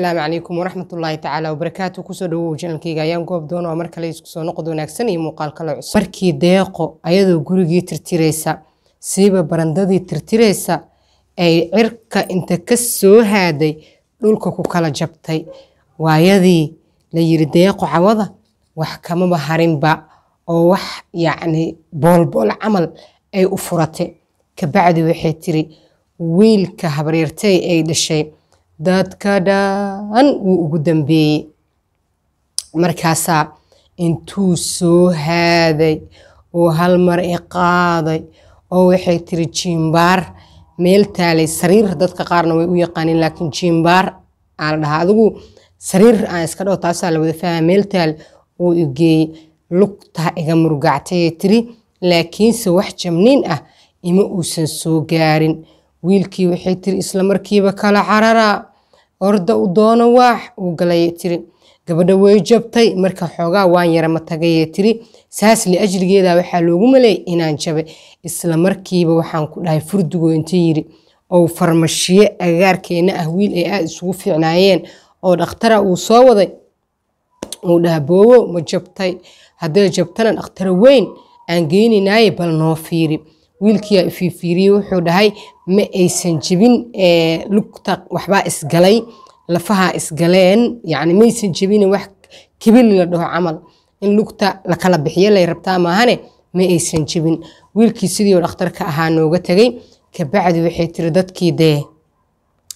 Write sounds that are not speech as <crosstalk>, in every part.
asalaamu calaykum waraxmat ullaahi tacaala wabarakaatu kusoo dhawow janalkayga ayaan goob doona oo mar kale isku soo noqod wanaagsan iyo muuqaal kale cusub markii deeqo ayadoo gurigii tirtiraysa siiba barandadii tirtiraysa ay cirka inta ka soo haaday dhulka ku kala jabtay waayadii la yiri deeqo cawada wax kamaba harinba oo wax yacni boolbool camal ay u furate kabacdi waxay tiri wiilka habaryartay ay dhashay dadka dhan wuu ugu dambeeyey markaasaa intuu soo haaday oo hal mar i qaaday oo waxay tiri jimbaar meel taalay sariir dadka qaarna way u yaqaaneen laakiin jimbaar aa la dhahaa adigu sariir aan iska dhaho taasaa la wada fahma meel taal uu igeeyey lugtaa iga murugactayee tiri laakiinse wax jamniin ah ima uusan soo gaarin wiilkii waxay tiri isla markiiba kala cararaa orda u doono waax uu galayay tiri gabadha way jabtay marka xoogaa waan yara ma tagayee tiri saas li ajligeeda waxaa loogu maleeyay inaan jabay isla markiiba waxaan ku dhahay furdigo inta yiri ou farmashiye agagaarkeena ah wiil ay aada isugu fiicnaayeen oo dhakhtara uu soo waday uu dhaha boowo ma jabtay hadday jabtana dhakhtara weyn aan geyninaaye bal noo fiiri wiilkiiaa ifiifiiriyey wuxuu dhahay ma aysan jebin lugta waxbaa isgalay lafahaa isgaleen yani maysan jebine wax kibili la dhaho camal in lugta lakala bixiyo lay rabtaa maahane ma aysan jebin wiilkii sidii oo dhakhtarka ahaa nooga tegey kabacdi waxay tiri dadkii dee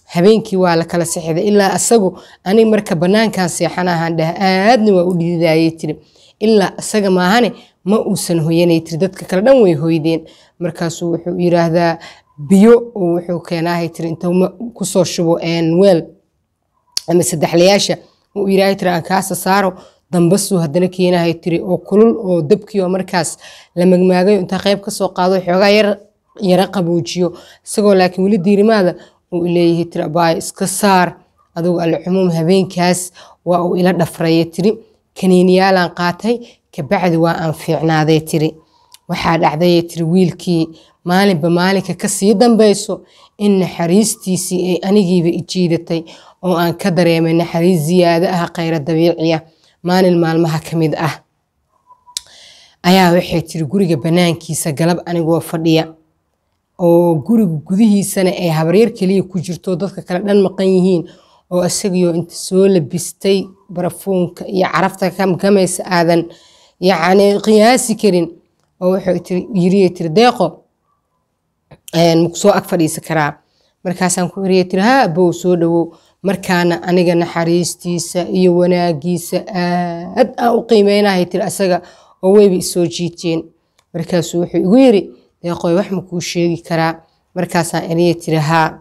habeenkii waa lakala kala ilaa isagu anig marka bannaankan seexanahaan dhah aadna waa u dhididaayay tiri ilaa isaga maahane ma uusan hoyanay tiri dadka kale dhan way hoydeen markaasuu wuxuu yiraahdaa biyo oo wuxuu keenaahay tiri intuu kusoo shubo weel ama saddexlayaasha uu yiraahay tiri aan kaasa saaro dambasuu haddana keenahay tiri oo kulul oo dabkii markaas la magmaagayo intaa qayb kasoo qaado xoogaa yar yara qaboojiyo isagoo laakiin weli diirimaada uu ileeyahay tiri abaay iska saar adigu alcumuum habeenkaas waa uu ila dhafraya tiri kaniiniyaalaan qaatay kabacdi waa aan fiicnaaday tiri waxaa dhacday tiri wiilkii maalinba maalinka kasii dambayso in naxariistiisii ay anigiiba ijiidatay oo aan ka dareemay naxariis ziyaado ah khayra dabiiciya maalin maalmaha ka mid ah ayaa waxay tiri guriga banaankiisa galab anigoo fadhiya oo guriga gudihiisana ay habaryar keliya ku jirto dadka kale dhan maqan yihiin oo isagio inta soo labistay barafuunka iyo carafta gamgamays aadan yacni qiyaasi karin oo wuxuu yiriye tiri deeqo makusoo ag fadhiisi karaa markaasaan ku iriye tiri ha abow soo dhowow markaana aniga naxariistiisa iyo wanaagiisa aad aan u qiimeynahay tiri asaga oo weyba isoo jiiteen markaasuu wuxuu igu yiri deeqoy wax makuu sheegi karaa markaasaan iriye tiri haa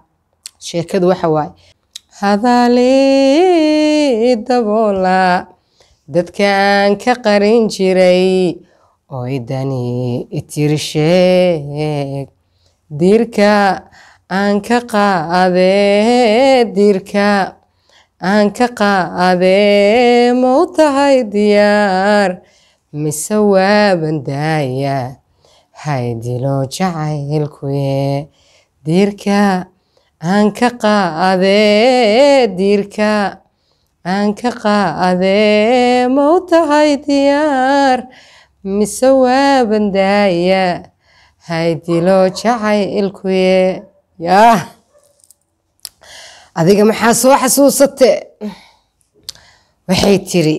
sheekadu waxa waaye hadaalee daboolaa dadka aan ka qarin jiray oy dani itir sheeg diirka aan ka qaadee diirka aan ka qaadee mau tahay diyaar mise waaban daaya hay dilo jacaylkuye diirka aan ka qaadee diirka aan ka qaadee mau tahay diyaar mise waa bandaaya haydilo jacay ilkuye yaah adiga maxaa soo xasuusate waxay tiri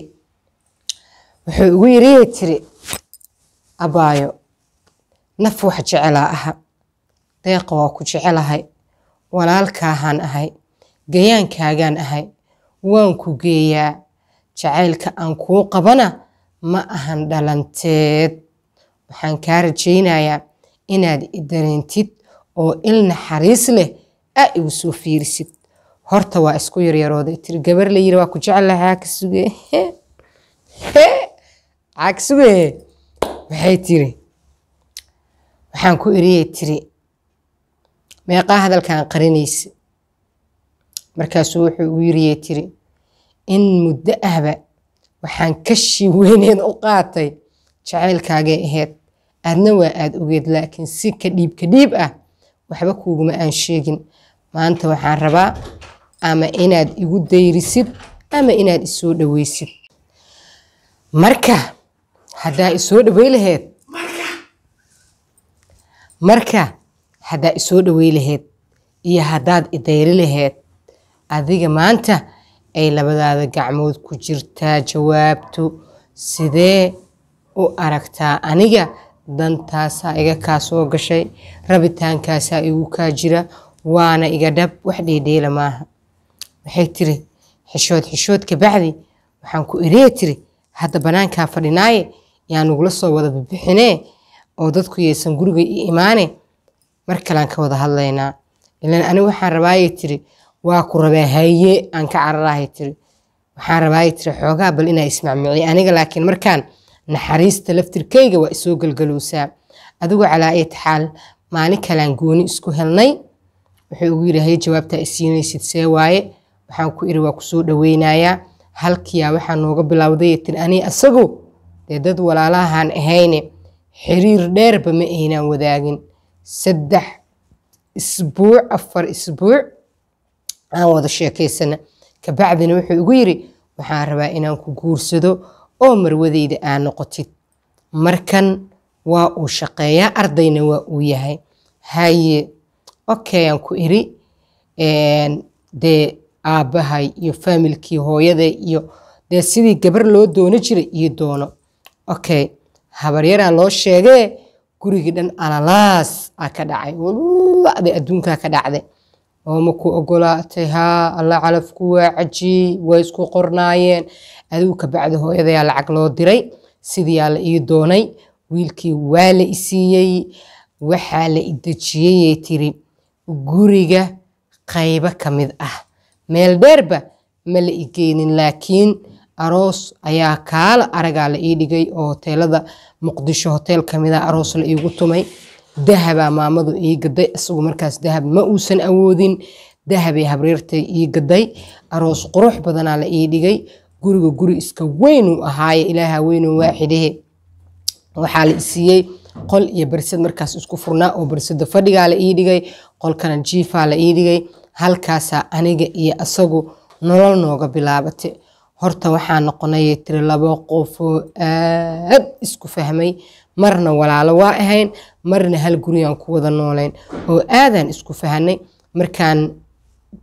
wuxuu ugu yiriyay tiri abaayo naf wax jecelaa aha deeqa waa ku jecelahay walaalkaahaan ahay gayaankaagaan ahay waan ku geeyaa jacaylka aan kuu qabana ma ahan dhalanteed waxaan kaa rajaynayaa inaad i dareentid oo il naxariis leh a igu soo fiirisid horta waa isku yaryarooday tiri gabar la yiri waa ku jecelaha caakisuge caakisuge maxay tiri waxaan ku eriyey tiri meeqaa hadalkaan qarinaysa markaasuu wuxuu ugu yiriyey tiri in muddo ahba waxaan ka shiweyneed u qaatay jacaylkaagay ahayd aadna waa aada ogeed laakiin si ka dhiib ka dhiib ah waxba kuuguma aan sheegin maanta waxaan rabaa ama inaad igu dayrisid ama inaad isoo dhaweysid marka haddaa isoo dhawey laheyd marka haddaa isoo dhawey laheyd iyo haddaad idayri laheyd adiga maanta ay labadaada gacmood ku jirtaa jawaabtu sidee u aragtaa aniga dantaasaa iga kaa soo gashay rabitaankaasaa igu kaa jira waana iga dhab wax dheedheela maaha waxay tiri xishood xishood bacdi waxaan ku eree tiri hadda bannaankaa fadhinaaye yaan nugula soo wada bibixinee oo dadku yeesan guriga i imaane mar kalean ka wada hadlaynaa ilaan aniga waxaan rabaayay tiri waa ku rabaa haye aan ka cararahay tiri waxaan rabaaye tiri xoogaa bal inaa ismacmuuciya aniga laakiin markaan naxariista laftirkayga waa isoo galgalowsaa adigu calaa itixaal maalin kalaan gooni isku helnay wuxuu ugu yidhi haye jawaabtaa isiinaysid see waaye waxaan ku iri waa kusoo dhaweynayaa halkiyaa waxaa nooga bilowday tiri ani asagu dee dad walaalahaan ahayne xiriir dheerba ma aynaan wadaagin saddex isbuuc afar isbuuc aan wada sheekaysana kabacdina wuxuu igu yidhi waxaan rabaa inaan ku guursado oo marwadeyda aa noqotid markan waa uu shaqeeyaa ardayna waa uu yahay haye okay aan ku iri dee aabbahay iyo faamilkii hooyada iyo dee sidii gabar loo doono jiray iyo doono okay habaryaraan loo sheegee gurigii dhan alalaas aa ka dhacay walwade adduunkaa ka dhacday oo ma ku ogolaatay haa alla calaf ku waacajiy way isku qornaayeen adigu kabacdi hooyadayaa lacag loo diray sidiyaa la ii doonay wiilkii waa la isiiyey waxaa la idejiyeyey tiri guriga qaybo ka mid ah meel dheerba ma la igeynin laakiin aroos ayaa kaala aragaa la ii dhigay oo hoteelada muqdisho hoteel ka mid kamida ah aroos la iigu tumay dahabaa ah, maamadu ii gaday isagu markaas dahab ma uusan awoodin dahabay habriirtay ii gaday aroos qurux badanaa la ii dhigay guriga guri iska weynuu ahaaye ilaaha weynu waaxidahe waxaa la isiiyey qol iyo barsad markaas isku furnaa oo barsada fadhigaa la ii dhigay qolkana jiifaa la ii dhigay halkaasaa aniga iyo asagu nolol nooga bilaabata horta waxaa noqonay tiri labo qofoo aad isku fahmay marna walaalo waa ahayn marna hal gurigaan ku wada nooleyn oo aadaan isku fahanay markaan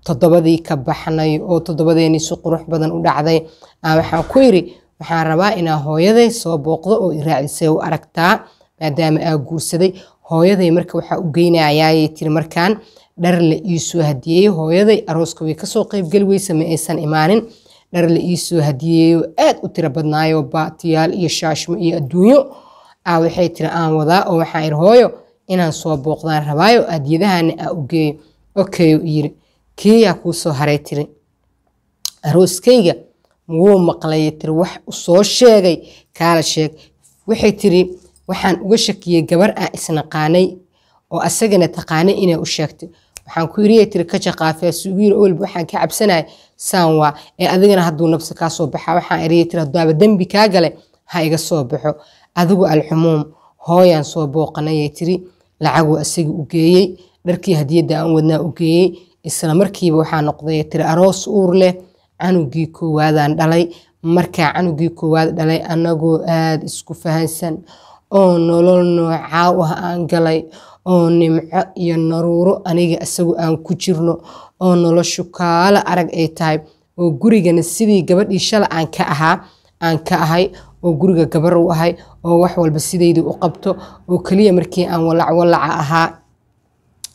toddobadii ka baxnay oo toddobadeenii si qurux badan u dhacday ah waxaan ku yiri waxaan rabaa inaa hooyaday soo booqdo oo iraacisay u aragtaa maadaama aa guursaday hooyaday marka waxaa u geynayaayay tiri markaan dhar la iisoo hadiyeeyo hooyaday arooska way kasoo qeybgeli weysa ma aysan imaanin dhar la iisoo hadiyeeyo aad u tiro badnaayo baatiyaal iyo shaashmo iyo adduunyo a ah, waxay tiri aan wadaa oo waxaa ir hooyo inaan soo booqdaan rabaayo adyadahana aa u geeyo okeyo yiri keeyaa kuusoo haray tiri arooskayga wuu maqlaya tiri wax usoo sheegay kaala sheeg waxay tiri waxaan uga shakiyey gabar aa isnaqaanay oo asagana taqaanay inay u sheegtay waxaan ku yiriya tiri ka jaqaafee suugu yiri owalba waxaan ka cabsanaya saan waa ee adigana hadduu nabsi kaa soo baxa waxaan iriya tiri haddaaba dembi kaa gale ha iga soo baxo adigu alxumuum hooyaan soo booqanayay tiri lacaguu asaga u geeyey dharkii hadiyadda aan wadnaa u geeyey isla markiiba waxaa noqday tiri aroos uur leh canugii koowaadaan dhalay markaa canugii koowaad dhalay annagoo aada isku fahansan oo nolol noocaaw ah aan galay oo nimco iyo naruuro aniga isagu aan ku jirno oo noloshu kaala arag ay tahay oo gurigana sidii gabadhii shala aan ka ahaa aan ka ahay oo guriga gabar u ahay oo wax walba sidaydii u qabto oo keliya markii aan walac walaca ahaa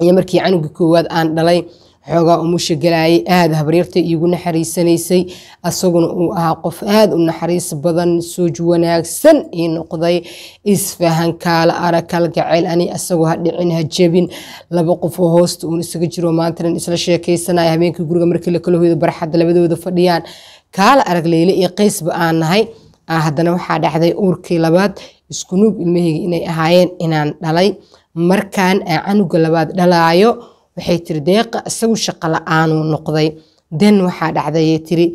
iyo markii canuga koowaad aan dhalay xoogaa umusha galaayay aada habaryarta iigu naxariisanaysay asaguna uu ahaa qof aada u naxariis badan sooj wanaagsan ii noqday isfahan kaala ara kalgaceyl ani asagoo ha dhicin ha jebin laba qofoo hoosta uun isaga jiro maantanan isla sheekaysanaya habeenkii guriga markii la kala barxadda labadooda fadhiyaan kaala arag leyle iyo qaysba aan nahay Ah, haddana waxaa dhacday uurkii labaad iskunuub ilmaheyga inay ahaayeen inaan dhalay markaan canuga labaad dhalaayo waxay tiri deeqa isagu shaqo la-aanuu noqday den waxaa dhacdayay tiri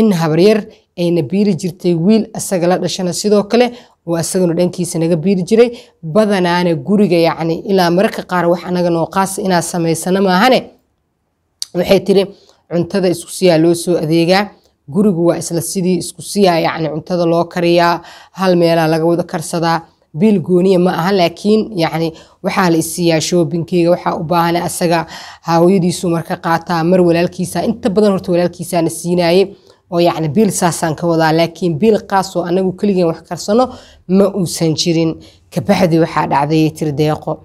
in habaryar ayna biiri jirtay wiil isaga la dhashana sidoo kale oo isaguna dhankiisa naga biiri jiray badanaana guriga yacni ilaa mararka qaar wax anaga nooqaasa inaa samaysano maahane waxay tiri cuntada isku siyaa loo soo adeegaa gurigu waa isla sidii isku siya yani cuntada loo kariyaa hal meelaa laga wada karsadaa biil gooniya ma aha laakiin yacni waxaa la isiiyaa shoobinkeyga waxaa u baahana asaga haawayadiisu marka qaataa mar walaalkiisa inta badan horta walaalkiisaana siinaye oo yacni biil saasaan ka wadaa laakiin biil qaasoo anagu keligeen wax karsano ma uusan jirin kabacdi waxaa dhacday tirdeeqo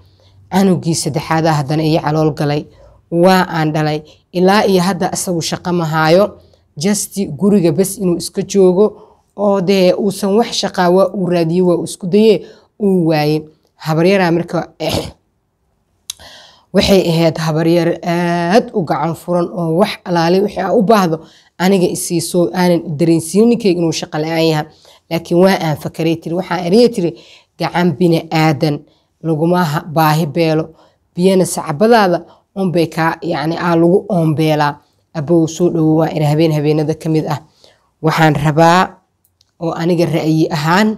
canugii saddexaada haddana iyo calool galay waa aan dhalay ilaa iyo hadda isagu shaqo mahaayo jasti guriga bes inuu iska joogo oo dee uusan wax shaqaawa uu raadiyo waa uu isku dayee uu waaye habaryaraa marka <clears throat> waxay ahayd habaryar aad u gacan furan oo wax alaale wixii aa u baahdo aniga isiisoo aanan dareensiin ninkayga inuu shaqa la-aan yaha laakiin waa aan fakaray tiri waxaan aniga tiri gacan bini aadan lagumaha baahi beelo biyana sacbadaada unbay kaa yacni aa lagu oombeelaa abbow soo dhowow in habeen habeenada ka mid ah waxaan rabaa oo aniga ra'yi ahaan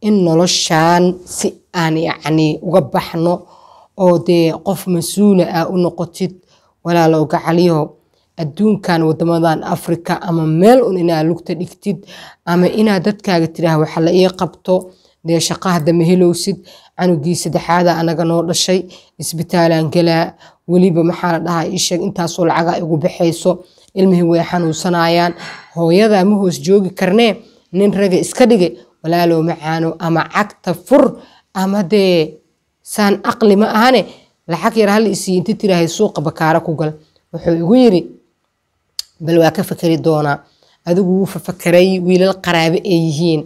in noloshaan si aan yacni uga baxno oo dee qof mas-uula ah u noqotid walaala ogacaliyo adduunkan waddamadan africa ama meel un inaad lugta dhigtid ama inaad dadkaaga tidhaah waxa la ii qabto dee shaqaha ma helowsid canugii saddexaada ah anaga noo dhashay isbitaalaan galaa weliba maxaa la dhahaa iisheeg intaasoo lacagaa igu baxayso ilmihii way xanuunsanayaan hooyadaa ma hoos joogi karnee nin raga iska dhige walaalow macaano ama cagta fur ama dee saan aqli ma ahane lacag yar hal isiiy inti tiraahay suuqa bakaara ku gal wuxuu igu yiri bal waa ka fakeri doonaa adigu wuu fafakeray wiilal qaraabe ay yihiin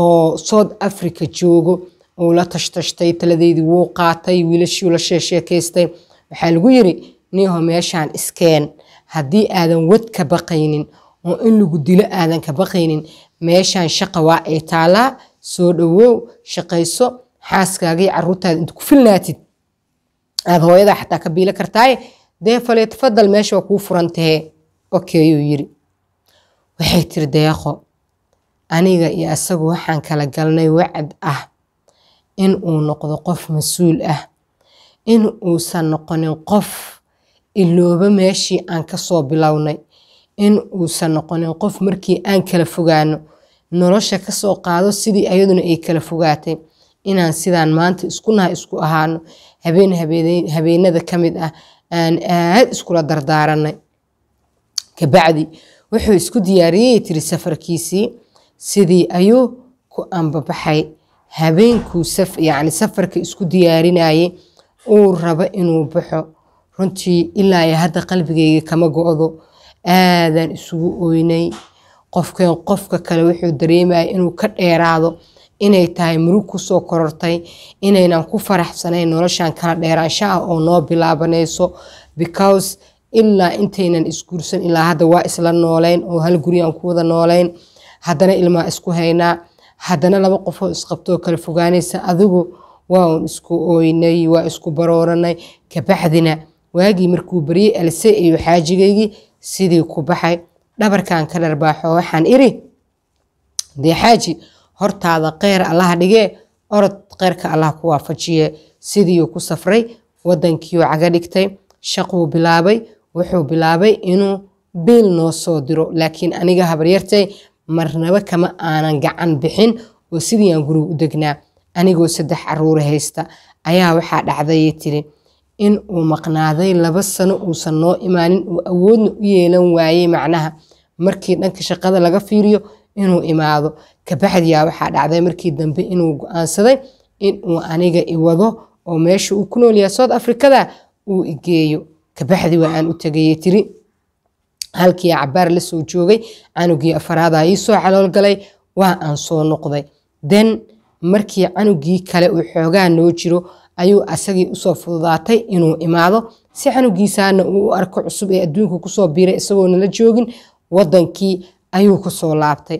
oo south africa joogo wuu la tashtashtay taladeydii wuu qaatay wiilashii la sheesheekaystay waxaa lagu yiri niho meeshaan iskeen haddii aadan wad ka baqaynin oo in lagu dilo aadan ka baqaynin meeshaan shaqa waa ay taalaa soo dhawow shaqayso xaaskaagii caruurtaada inta ku filnaatid aada hooyadaa xataa ka biilo kartaaye dee faleed fadal meesha waa kuu furantahe tahee okeyuu yiri waxay tiri deeqo aniga iyo asagu waxaan kala galnay wacad ah in uu noqdo qof mas-uul ah in uusan noqonin qof ilooba meeshii aan ka soo bilownay in uusan noqonin qof markii aan kala fogaano nolosha ka soo qaado sidii ayaduna ay kala fogaatay inaan sidaan maanta isku iskunaha isku ahaano habeen habeenada ka mid ah aan aad iskula dardaaranay kabacdi wuxuu isku diyaariyey tiri safarkiisii sidii ayuu ku ambabaxay habeenkuu yani safarka isku diyaarinaye uu rabo inuu baxo runtii ilaa iyo hadda qalbigayga kama go-do aadaan isugu oynay qofkeen qofka kale wuxuu dareemaya inuu ka dheeraado inay tahay murug kusoo korortay inaynan ku faraxsanayn noloshaan kala ah oo noo bilaabanayso because ilaa intaynan isguursan ilaa hadda waa isla nooleyn oo hal guriyaan ku wada nooleyn haddana ilmaa isku haynaa haddana laba qofoo isqabtoo kala fogaanaysa adigu waa uun isku ooynay waa isku barooranay kabaxdina waagii markuu baryey alse iyo xaajigaygii sidii ku baxay dhabarkan ka dharbaaxo waxaan iri dee xaaji hortaada qeyr allaha dhigee orod qeyrka allah ku waafajiye sidiiuu ku safray waddankiiuu caga dhigtay shaquu bilaabay wuxuu bilaabay inuu biil noo soo diro laakiin aniga habaryartay marnaba kama aanan gacan bixin oo sidii aan guriga u degnaa anigoo saddex caruura haysta ayaa waxaa dhacday tiri in uu maqnaaday laba sano uusan noo imaanin uu awoodna u yeelan waayey macnaha markii dhanka shaqada laga fiiriyo inuu imaado kabacdiyaa waxaa dhacday markii dambe inuu go-aansaday inuu aniga iwado oo meesha uu ku nool noolyahay south africada uu igeeyo kabacdi waa aan u tegaye tiri halkii cabaar la soo joogay canugii afaraadaa ii soo caloolgalay waa aan soo noqday den markii canugii kale uu xoogaa noo jiro ayuu asagii usoo fududaatay inuu imaado si canugiisaana uu u arko cusub ee adduunka kusoo biiray isagoonala joogin wadankii ayuu kusoo laabtay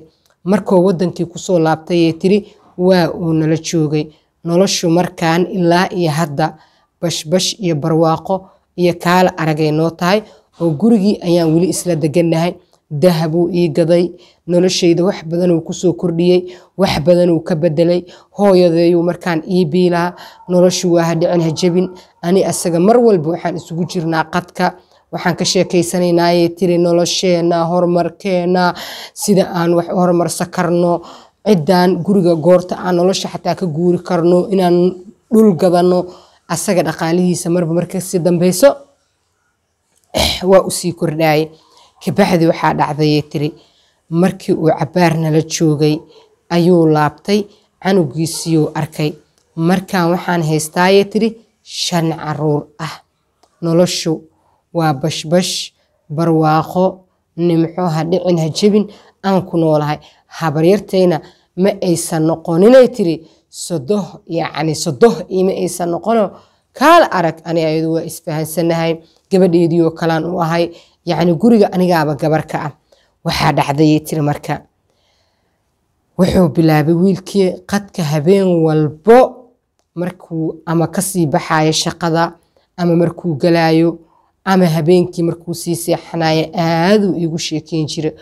markuu wadankii kusoo laabtayee tiri waa uu nala joogay noloshu markaan ilaa iyo hadda bashbash iyo barwaaqo iyo kaala aragay noo tahay oo gurigii ayaan weli isla deganahay dahabuu ii gaday nolosheyda wax badanuu kusoo kordhiyey wax badanuu ka bedelay hooyadeeyuu markaan ii biilaa noloshu waa hadhicin hajabin ani asaga mar walba waxaan isugu jirnaa qadka waxaan ka sheekaysanaynaaye tiri nolosheena horumarkeenna sida aan wax horumarsan karno ciddaan guriga goorta aan nolosha xataa ka guuri karno inaan dhul gadanno asaga dhaqaalihiisa marba markasi dambayso Eh, waa usii kordhaayey kabacdi waxaa dhacdayay tiri markii uu cabaarnala joogay ayuu laabtay canugiisiyuu arkay markaan waxaan haystaaye tiri shan caruur ah noloshu waa bashbash barwaaqo nimxo ha dhicin ha jebin aan ku noolahay habaryartayna ma aysan noqoninay tiri sodoh yacni sodoh ima aysan noqono kaal arag ani ayadu waa isfahansanahay gabadheedii oo kalaan u ahay yacni guriga anigaaba gabarka ah waxaa dhacdayay tiri marka wuxuu bilaabay wiilkii qadka habeen walbo markuu ama kasii baxaayo shaqada ama markuu galaayo ama habeenkii markuu sii seexanayo aaduu iigu sheekeyn jiray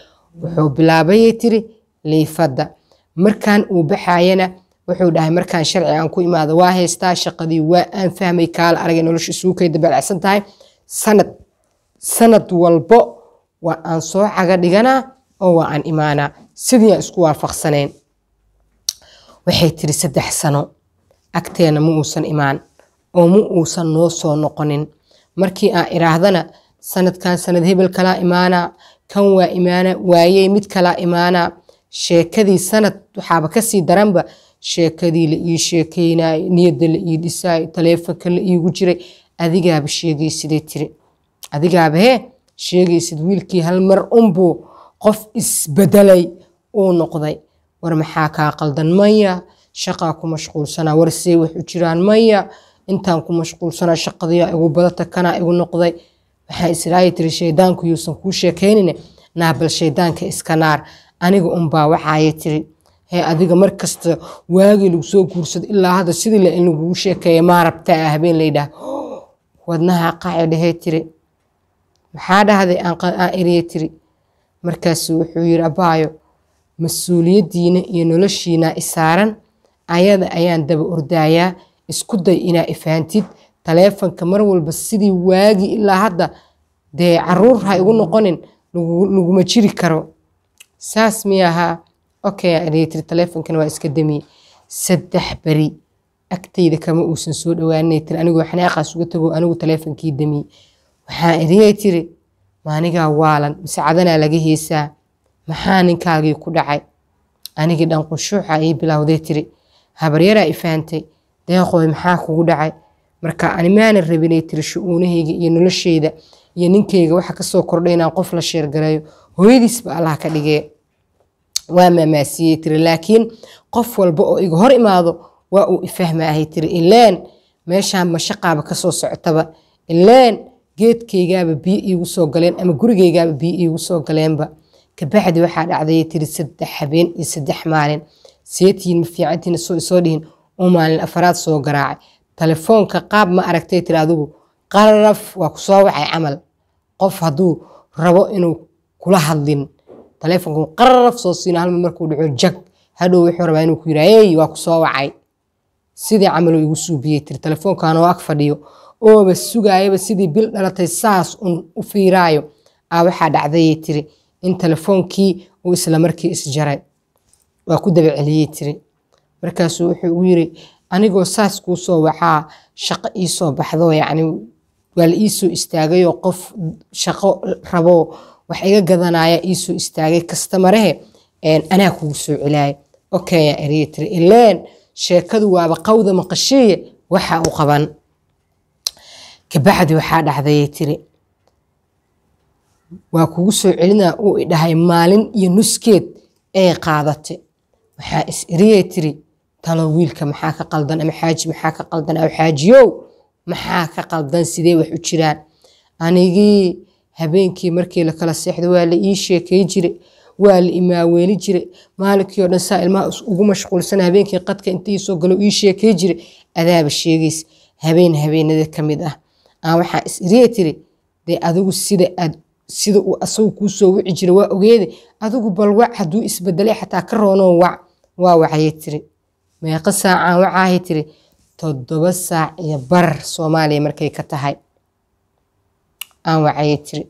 wuxuu bilaabayay tiri liifadda markaan uu baxaayana wuxuu dhahay markaan sharci aan ku imaado waa haystaa shaqadii waa aan fahmay kaala aragay nolosha suukayda balacsan tahay sanad sanad walbo waa aan soo caga dhiganaa oo waa aan imaanaa sidii isku waafaqsanayn waxay tiri saddex sano agteena ma uusan imaan oo ma uusan noo soo noqonin markii aan idhaahdana sanadkan sanad hebel kalaa imaanaa kan waa imaana waayey mid kalaa imaanaa sheekadii sanad waxaaba kasii daranba sheekadii la ii sheekeynayay niyada la ii dhisaayay taleefonka la iigu jiray adigaaba sheegaysidee tiri adigaaba sheegaysid wiilkii hal mar unbuu qof isbedelay uu noqday war maxaa kaa qaldan maya shaqaa ku mashquulsanaa war see wax u jiraan maya intaan ku mashquulsanaa shaqadiyaa igu badata kanaa igu noqday waxaa israahi tiri shaydaanku yuusan kuu sheekaynine naa bal iska naar aniga unbaa waxaaya tiri hee adiga markasta waagii lagu soo guursado ilaa hadda sidii la in sheekeeya maa rabtaa ah, habeen laydhaah wadnaha qace dhehee tiri maxaa dhahday aan eriye tiri markaasu wuxuu yidhi abaayo mas-uuliyaddiina iyo noloshiina isaaran ayada ayaan daba ordaayaa isku day inaa ifahantid taleefanka mar walba sidii waagi ilaa hadda dee caruur ha igu noqonin laguma jiri karo saas miy okay arytiri taleefonkan waa iska damiyey saddex beri agtayda kama uusan soo dhawaanay tiri anigoo xanaaqaas uga tago anigu taleefonkii damiyey waxaan idinkay tiri maanigaa waalan mise cadanaa laga heesaa maxaa ninkaagii ku dhacay anigii dhanqushuuxa ii bilowday tiri habaryaraa ifaantay deeqooy maxaa kugu dhacay marka animaanan rabinay tiri shu-uunahayga iyo nolosheyda iyo ninkayga waxa kasoo kordhay inaan qof la sheergareeyo hooyadiisba allah ka dhigee waa maamaasiyey tiri laakiin qof walba oo iga hor imaado waa uu ifahmaahay tiri ileen meeshaan mashaqaaba kasoo socotaba ileen geedkaygaaba biyo iigu soo galeen ama gurigaygaaba biyo iigu soo galeenba kabacdi waxaa dhacday tiri saddex habeen iyo saddex maalin seetihiin ma soo isoo dhihin oo maalin afaraad soo garaacay telefoonka qaab ma aragtay tiri adigu qaraf waa kusoo soo wacay camal qof hadduu rabo inuu kula hadlin taleefonka qaraf soo siina halma markuu dhaco jag hadhow wuxuu rabaa inuu ku yiraayey waa ku wacay sidii camaluu igu suubiyey tir taleefonkaana ag fadhiyo ooba sugaayaba sidii bil dhalatay saas un u fiiraayo aa waxaa dhacdayey tiri in telefoonkii uu isla markii isjaray waa ku dabaceliyey tiri markaasu wuxuu ugu yiri anigoo saas kuu soo waxaa shaqo iisoo baxdo yacni waa la iisoo istaagayoo qof shaqo raboo wax iga gadanaya iisoo istaagay kastamarehe anaa kugu soo celaaya oo kenya ereetri ileen sheekadu waaba qawda maqashiiye waxa u qaban kabacdi waxaa dhacdayay tiri waa kugu soo celinaa uu idhahay maalin iyo nuskeed ay qaadate waxaa is erye tiri talo wiilka maxaa ka qaldan ama xaaji maxaa ka qaldan aw xaajiyow maxaa ka qaldan sidee wax u jiraan anigii habeenkii markii lakala seexday waa la ii sheekeyn jire waa la imaaweeni jire maalinkii o dhan saa ilmaha ugu mashquulsana habeenkii qadka intiisoo galo ii sheekey jire adaaba sheegaysa habeen habeenada ka mid ah aan waxaa isiree tiri dee adigu sida aad sida uu asagu kuu soo wici jira waa ogeede adigu balwac hadduu isbedelay xataa ka roonoon wac waa waxayay tiri meeqa saacaan wacaahay tiri toddoba saac iyo barar soomaaliya markay ka tahay aan wacaye tiri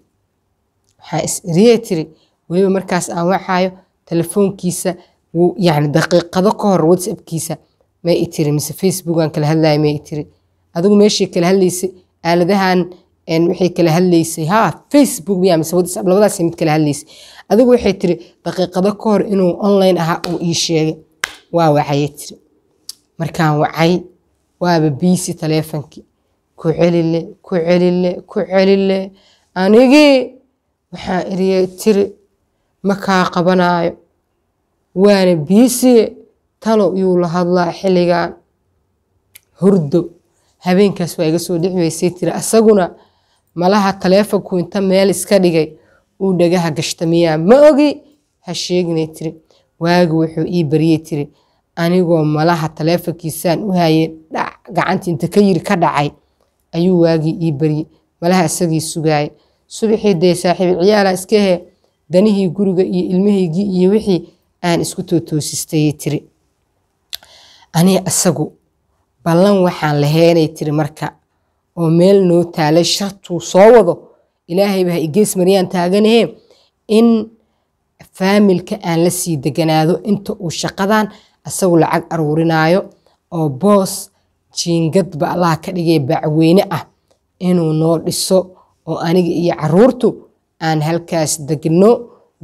waxaa is eriyey tiri weliba markaas aan wacaayo telefoonkiisa wuu daqiiqado ka hor whatsappkiisa may i tiri mise facebookan kala hadlaya may i tiri adigu meeshii kala hadlaysay aaladahan wixii kala hadlaysay haa facebook miyaa mise whatsapp labadaasay mid kala hadlaysay adigu waxay tiri daqiiqado ka hor inuu online ahaa uu ii sheegay waa wacayay tiri markaan wacay waaba biisi taleefonkii ku celile ku celile ku celile anigii waxaan iriye tiri ma kaa qabanaayo waana biisiye talo yuu la hadlaa xilligan hurdo habeenkaas waa iga soo dhici tiri asaguna malaha taleefonku inta meel iska dhigay uu dhagaha gashtamiyaa ma ogi ha sheegnay tiri waagi wuxuu ii baryay tiri anigoo malaha taleefonkiisaan u hayay gacanti inta ka yiri ka dhacay ayuu waagii ii baryey malaha isagii sugaayay subaxii dee saaxiibi iska iskahe danihii guriga iyo ilmahaygii iyo wixii aan isku tootoosistayay tiri ani isagu ballan waxaan laheenay tiri marka oo meel noo taalay shartuu soo wado ilaahayba ha igees maryaan taaganahee in faamilka aan la sii deganaado inta uu shaqadan isagu lacag aruurinaayo oo boos jiingad ba allaha ka dhigay bacweyne ah inuu noo dhiso oo aniga iyo caruurtu aan halkaas degno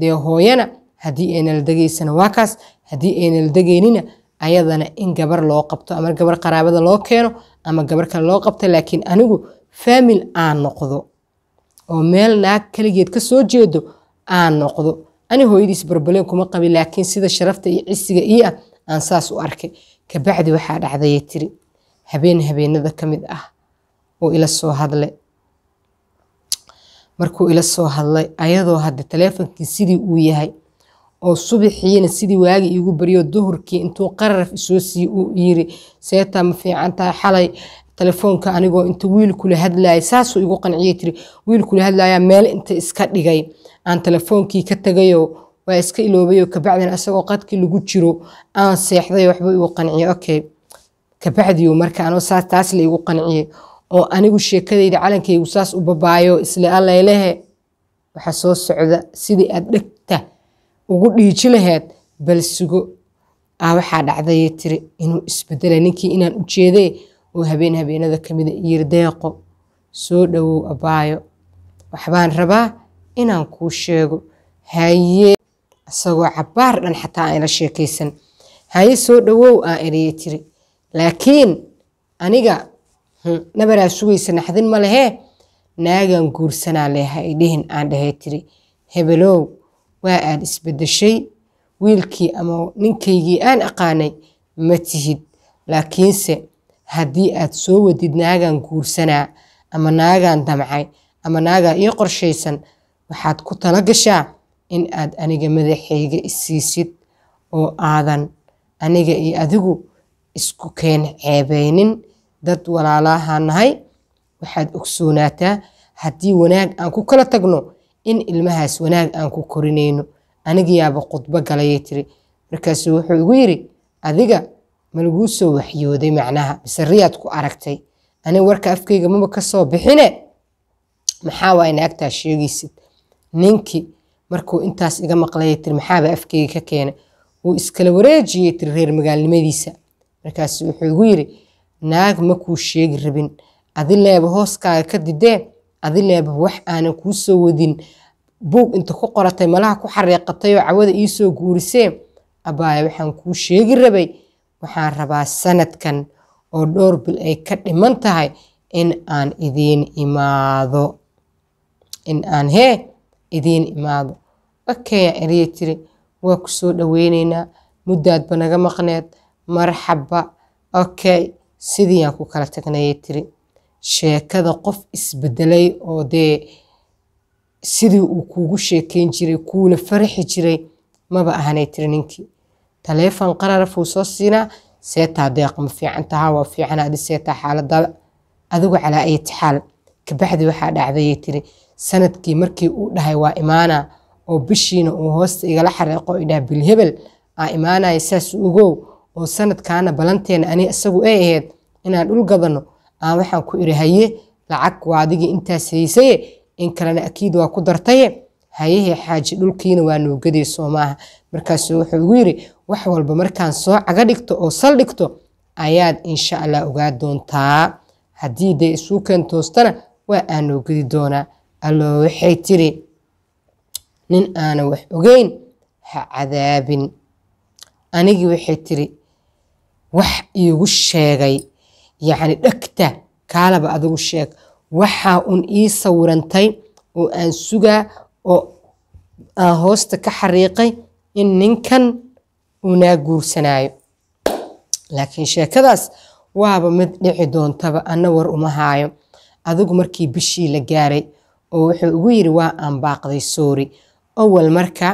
dee hooyana haddii aynala degaysana waa kaas haddii aynala degaynina ayadana in gabar loo qabto ama gabar qaraabada loo keeno ama gabar kale loo qabto laakiin anigu faamil aan noqdo oo meel naag kaligeed kasoo jeedo aan noqdo ani hooyadiis barbaleen kuma qabi laakiin sida sharafta iyo cisiga ii ah aan saas u arkay kabacdi waxaa dhacdayay tiri habeen habeenada ka mid ah oo ila soo hadle markuu ila soo hadlay ayadoo hadde taleefonkii sidii uu yahay oo subaxiina sidii waagi iigu baryo duhurkii intuu qararaf isoo siiyey uu yiri seeta ma fiicantaa xalay telefoonka anigoo inta wiilkula hadlaaya saasuu igu qanciyay tiri wiilkula hadlaayaa meel inta iska dhigay aan telefoonkii ka tagayoo waa iska iloobayoo kabacdina asagoo qadkii lagu jiro aan seexdayo waxba igu qanciyay okay kabacdiu markaano saas taas laygu qanciye oo anigu sheekadayda calankaygu saas u babaayo isle allaylehe waxa soo socda sidii aad dhegta ugu dhiiji laheed bal sugo aa ah, waxaa dhacdayee tiri inuu isbedela ninkii inaan ujeedee oo habeen habeenada kamida yiri deeqo soo dhowow abaayo waxbaan rabaa inaan kuu sheego haye isagoo cabaar dhan xataa ayla sheekaysan haye soo dhowow aa ereye tiri laakiin aniga hmm, nabaraa sugaysa naxdin ma lehe naagaan guursanaa leeha ay dhihin aan dhahay tiri hebelow waa aad isbeddeshay wiilkii ama ninkaygii aan aqaanay ma tihid laakiinse haddii aad soo wadid naagaan guursanaa ama naagaan damcay ama naagaa ii qorshaysan waxaad ku tala gashaa in aad aniga madaxayga isiisid oo aadan aniga iyo adigu isku keen ceebaynin dad walaalaha nahay waxaad ogsoonaataa haddii wanaag aan ku kala tagno in ilmahaas wanaag aan ku korinayno anigiyaaba khudbo galayay tiri markaasu wuxuu igu yiri adiga malaguu soo waxyooday macnaha bisariyaad ku aragtay ani warka afkayga maba ka bixine maxaa waa inaagtaa sheegaysid ninkii markuu intaas iga maqlayay tiri maxaaba afkayga ka keenay wuu iskala wareejiyay tiri reer magaalnimadiisa markaas wuxuu igu yiri naag ma kuu sheegi rabin adileeba hooskaaga ka didee adileeba wax aanan kuu soo wadin buug inta ku qoratay malaha ku xareeqatayoo cawada iisoo guurisee abaaya waxaan kuu sheegi rabay waxaan rabaa sanadkan oo dhowr bil ay ka dhiman tahay in aan idiin imaado in aan hee idiin imaado okeyaa eriya tiri waa ku soo dhaweynaynaa muddaadba naga maqneed marxaba okay sidiiyaan ku kala tagnayay tiri sheekada qof isbedelay oo dee sidii uu kuugu sheekeyn jiray kuuna farxi jiray maba ahanay tiri ninkii taleefon qararafuu soo siinaa seetaa deeq ma fiican tahaa waa fiicana adi seetaa xaaladaada adigu calaa ay kabaxdii waxaa dhacdayay tiri sanadkii markii uu dhahay waa imaanaa oo bishiina uu hoosta igala xariiqo idhaha bilhebel aa imaanaya saas ugow oo sanadkaana balanteena ani isagu ay ahayd inaan dhul gadano aan waxaan ku iri haye lacag waa adigii intaas haysaye in kalena akiid waa ku dartaye hayahee xaaji dhulkiina waa noogadee soo maaha markaasuu wuxuu igu yiri wax walba markaan soo caga dhigto oo sal dhigto ayaad insha allah ogaa doontaa haddii dee isuu kentoostana waa aan noogadi doonaa allo waxay tiri nin aana wax ogeyn ha cadaabin anigii waxay tiri wax iigu sheegay yacni dhegta kaalaba adigu sheeg waxaa uun ii sawirantay oo aan sugaa oo aan hoosta ka xariiqay in ninkan unaa guursanaayo laakiin sheekadaas waaba mid dhici doontaba ana war uma haayo adigu markii bishii la gaaray oo wuxuu ugu yidhi waa aan baaqday soori awal marka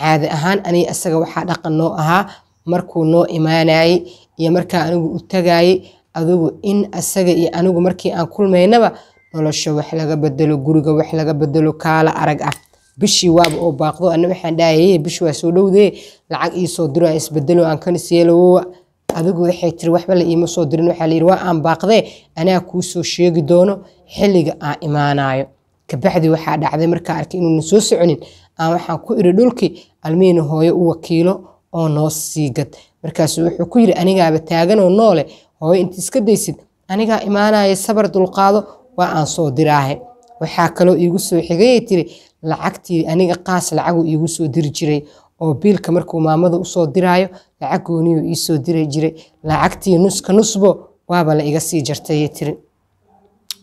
caadi ahaan aniga isaga waxaa dhaqan noo ahaa markuu noo imaanayey iyo markaa anigu u tagaayey adigu in asaga iyo anigu markii aan kulmaynaba nolosha wax laga bedelo guriga wax laga bedelo kaala arag ah bishii waaba oo baaqdo ana waxaan dhahaye bishi waa soo dhowdee lacag iisoo diro isbedelo aan kan seelawowa adigu waxay tiri waxba la iima soo dirin waxaa layidhi waa aan baaqdee anaa kuu sheegi doono xilliga aan imaanayo kabacdi waxaa dhacday markaa arkay inuunan soo soconin aan waxaan ku iri dhulkii almiina hooyo u wakiilo oo noo sii gad markaasuu wuxuu ku yidhi anigaaba taaganoo noole hooyo inta iska daysid anigaa imaanaya sabar dulqaado waa aan soo diraahe waxaa kaloo iigu soo xigayay tiri lacagtii aniga qaas lacagu iigu soo diri jiray oo biilka markuu maamada usoo diraayo lacag gooniyuu iisoo diri jiray lacagtii nuska nusbo waaba la iga sii jartayey tiri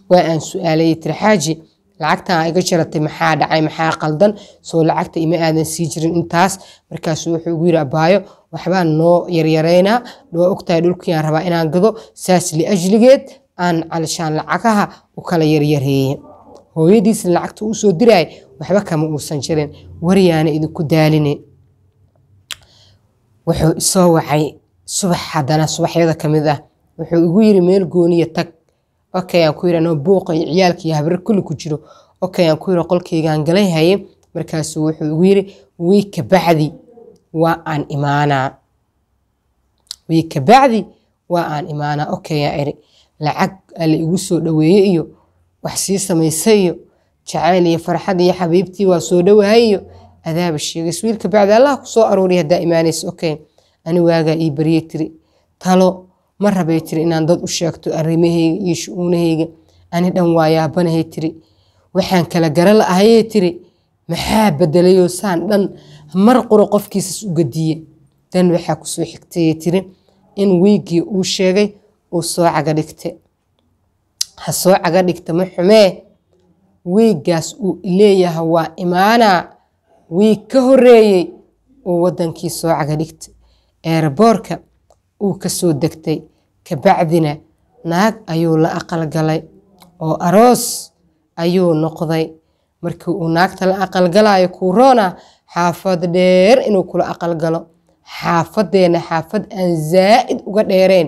waa aan su-aalayey tiri xaaji lacagtan iga jaratay maxaa dhacay maxaa qaldan soo lacagta ima aadan sii jirin intaas markaasuu wuxuu ugu yiri abaayo waxbaan noo yaryareynaa waa ogtahay dhulkiyaan rabaa inaan gado saas liajligeed aan calishaan lacagaha u kala yaryareeye hooyadiisna lacagta uu soo diraay waxba kama uusan jirin wariyaana idinku daaline wuxuu isoo wacay subax haddana subaxyada ka mid ah wuxuu igu yiri meel gooniya tag okay aan ku yiri anoo buuqa iyo ciyaalka iyo habrar kulli ku jiro okay aan ku yiri qolkeygaan galay haye markaasuu wuxuu igu yiri wii kabacdi waa aan imaanaa wii kabacdi waa aan imaanaa okay yaa iri lacag alla igu soo dhoweeye iyo wax sii samaysa jacayl iyo farxad iyo xabiibtii waa soo dhowahay adaaba sheegays wiilka bacdi allah ku soo aruuriy haddaa imaanaysa okay ani waagaa ii baryey tiri talo ma rabay tiri inaan dad u sheegto arimahayga iyo shu'uunahayga ani dhan waayaabanahey tiri waxaan kala gara la'ahayey tiri maxaa bedelayoo saan dhan mar quro qofkiisas u gadiye dan waxaa kusoo xigtayey tiri in wiiggii uu sheegay uu soo caga dhigte ha soo caga dhigta ma xumee wiiggaas uu leeyaha waa imaanaa wiig ka horreeyey uu waddankii soo caga dhigtay eerboorka uu ka soo degtay kabacdina naag ayuu la aqalgalay oo aroos ayuu noqday markii uu naagta la aqalgalayo kuroona xaafad dheer inuu kula aqalgalo xaafadeenna xaafad aan zaa'id uga dheereen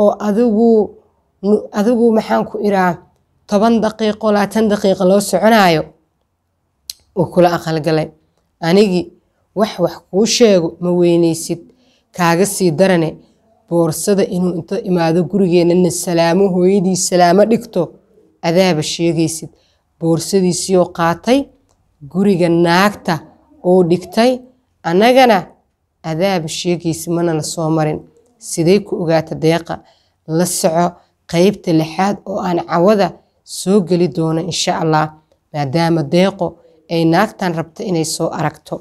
oo adigu adigu maxaan ku iraa toban daqiiqo laatan daqiiqa loo soconaayo uu kula aqalgalay anigii wax wax kuu sheego ma weynaysid kaaga sii darane boorsada inuu inta imaado gurigeennana salaamo hooyadii salaamo dhigto adaaba sheegaysid boorsadiisiioo qaatay guriga naagta oo dhigtay annagana adaaba sheegaysid mana la soo marin siday ku ogaata deeqa la soco qaybta lixaad oo aan cawada soo geli doono insha allah maadaama deeqo ay naagtan rabto inay soo aragto